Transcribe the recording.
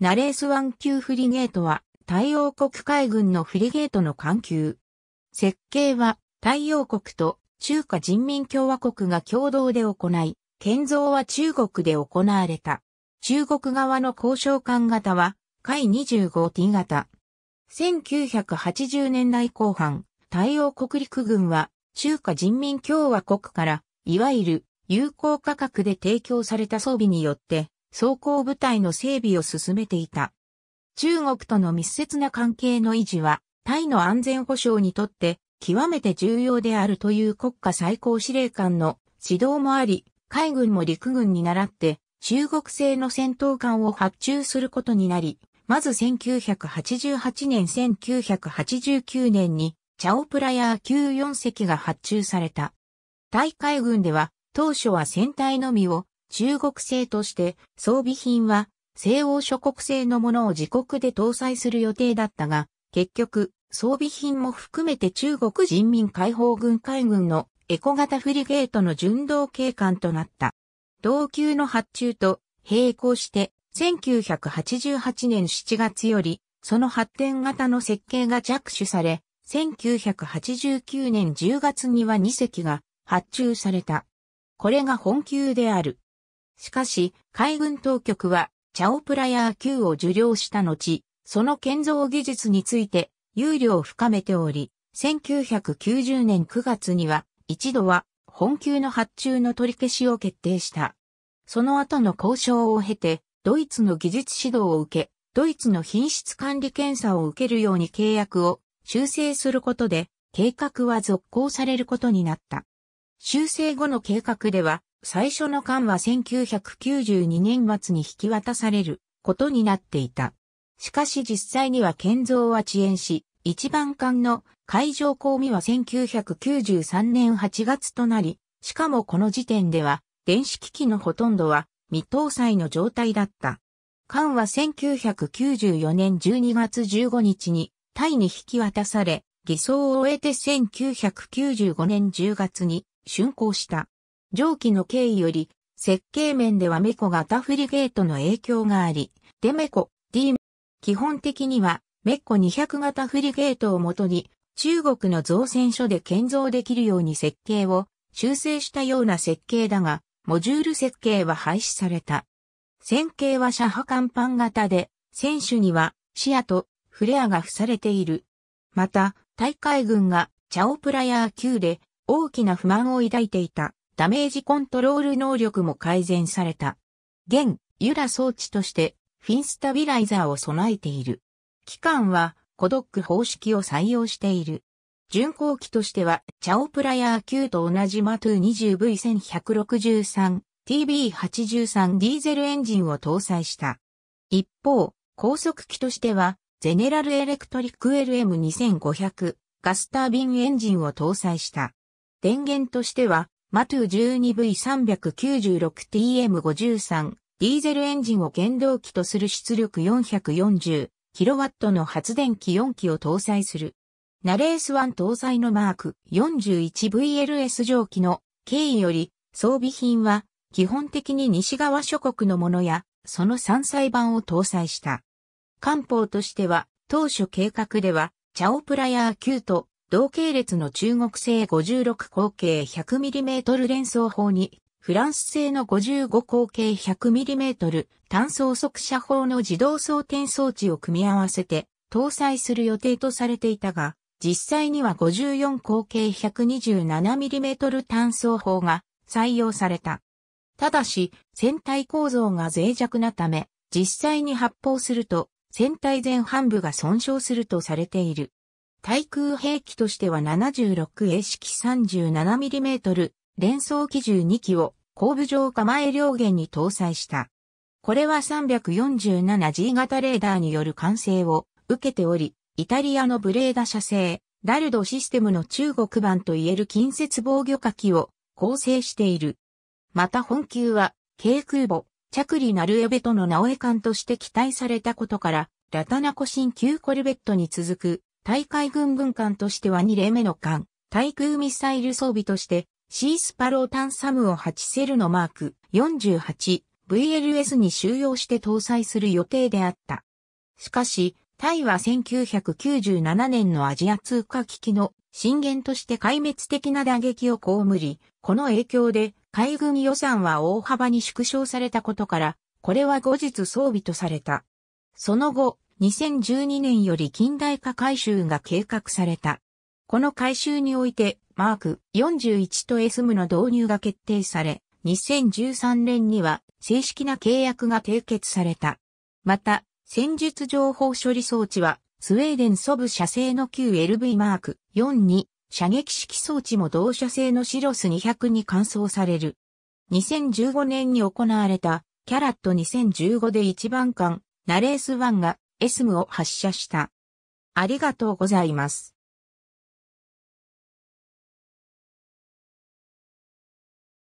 ナレースワン級フリゲートは、太陽国海軍のフリゲートの艦級。設計は、太陽国と中華人民共和国が共同で行い、建造は中国で行われた。中国側の交渉艦型は、海 25T 型。1980年代後半、太陽国陸軍は、中華人民共和国から、いわゆる、有効価格で提供された装備によって、装甲部隊の整備を進めていた。中国との密接な関係の維持は、タイの安全保障にとって極めて重要であるという国家最高司令官の指導もあり、海軍も陸軍に倣って中国製の戦闘艦を発注することになり、まず1988年1989年にチャオプラヤー9 4隻が発注された。タイ海軍では当初は船体のみを中国製として装備品は西欧諸国製のものを自国で搭載する予定だったが、結局装備品も含めて中国人民解放軍海軍のエコ型フリゲートの巡道警官となった。同級の発注と並行して1988年7月よりその発展型の設計が着手され、1989年10月には2隻が発注された。これが本級である。しかし、海軍当局は、チャオプラヤー級を受領した後、その建造技術について、有料を深めており、1990年9月には、一度は、本級の発注の取り消しを決定した。その後の交渉を経て、ドイツの技術指導を受け、ドイツの品質管理検査を受けるように契約を修正することで、計画は続行されることになった。修正後の計画では、最初の艦は1992年末に引き渡されることになっていた。しかし実際には建造は遅延し、一番艦の海上公務は1993年8月となり、しかもこの時点では電子機器のほとんどは未搭載の状態だった。艦は1994年12月15日にタイに引き渡され、偽装を終えて1995年10月に竣工した。上記の経緯より、設計面ではメコ型フリゲートの影響があり、デメコ、D、基本的にはメッコ200型フリゲートをもとに、中国の造船所で建造できるように設計を修正したような設計だが、モジュール設計は廃止された。線形は車波甲板型で、選手には視野とフレアが付されている。また、大海軍がチャオプラヤー級で大きな不満を抱いていた。ダメージコントロール能力も改善された。現、ユラ装置として、フィンスタビライザーを備えている。機関は、コドック方式を採用している。巡航機としては、チャオプラヤー級と同じマトゥ 20V1163、TB83 ディーゼルエンジンを搭載した。一方、高速機としては、ゼネラルエレクトリック LM2500 ガスタービンエンジンを搭載した。電源としては、マトゥ 12V396TM53 ディーゼルエンジンを原動機とする出力 440kW の発電機4機を搭載する。ナレース1搭載のマーク 41VLS 蒸気の経緯より装備品は基本的に西側諸国のものやその山菜版を搭載した。官報としては当初計画ではチャオプラヤー9と同系列の中国製56口径 100mm 連装砲に、フランス製の55口径 100mm 単装速射砲の自動装填装置を組み合わせて搭載する予定とされていたが、実際には54口径 127mm 単装砲が採用された。ただし、船体構造が脆弱なため、実際に発砲すると、船体前半部が損傷するとされている。対空兵器としては 76A 式 37mm 連装機銃2機を後部上構え両舷に搭載した。これは 347G 型レーダーによる完成を受けており、イタリアのブレーダ社製、ダルドシステムの中国版といえる近接防御火器を構成している。また本級は、軽空母、着離ナルエベとの直江艦として期待されたことから、ラタナコ新旧コルベットに続く大海軍軍艦としては2例目の艦、対空ミサイル装備として、シースパロータンサムを8セルのマーク 48VLS に収容して搭載する予定であった。しかし、タイは1997年のアジア通貨危機の震源として壊滅的な打撃を被り、この影響で海軍予算は大幅に縮小されたことから、これは後日装備とされた。その後、2012年より近代化改修が計画された。この改修において、マーク41と SM の導入が決定され、2013年には正式な契約が締結された。また、戦術情報処理装置は、スウェーデンソブ社製の旧 LV マーク4に射撃式装置も同社製のシロス200に換装される。2015年に行われたキャラット2015で一番艦ナレース1が SM を発射した。ありがとうございます。